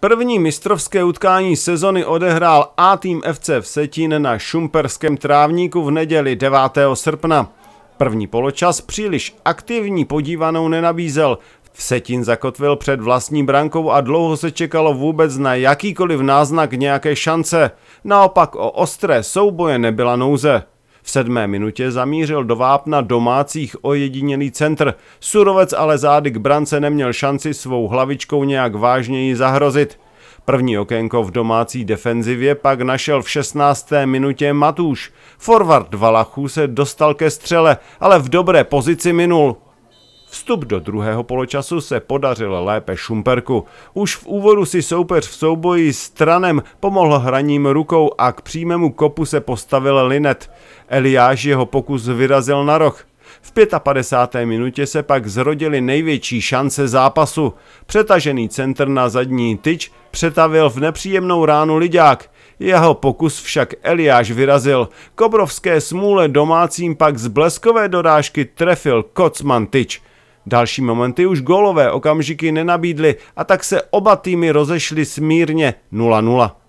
První mistrovské utkání sezony odehrál A tým FC v Setín na šumperském trávníku v neděli 9. srpna. První poločas příliš aktivní podívanou nenabízel. Vsetín zakotvil před vlastní brankou a dlouho se čekalo vůbec na jakýkoliv náznak nějaké šance. Naopak o ostré souboje nebyla nouze. V sedmé minutě zamířil do vápna domácích ojedinělý centr. Surovec ale zády k brance neměl šanci svou hlavičkou nějak vážněji zahrozit. První okénko v domácí defenzivě pak našel v 16. minutě Matúš. Forward Valachů se dostal ke střele, ale v dobré pozici minul. Vstup do druhého poločasu se podařil lépe Šumperku. Už v úvodu si soupeř v souboji s Tranem pomohl hraním rukou a k přímému kopu se postavil Linet. Eliáš jeho pokus vyrazil na roh. V 55. minutě se pak zrodily největší šance zápasu. Přetažený centr na zadní tyč přetavil v nepříjemnou ránu Lidák. Jeho pokus však Eliáš vyrazil. Kobrovské smůle domácím pak z bleskové dorážky trefil Kocman tyč. Další momenty už golové okamžiky nenabídly a tak se oba týmy rozešly smírně 0-0.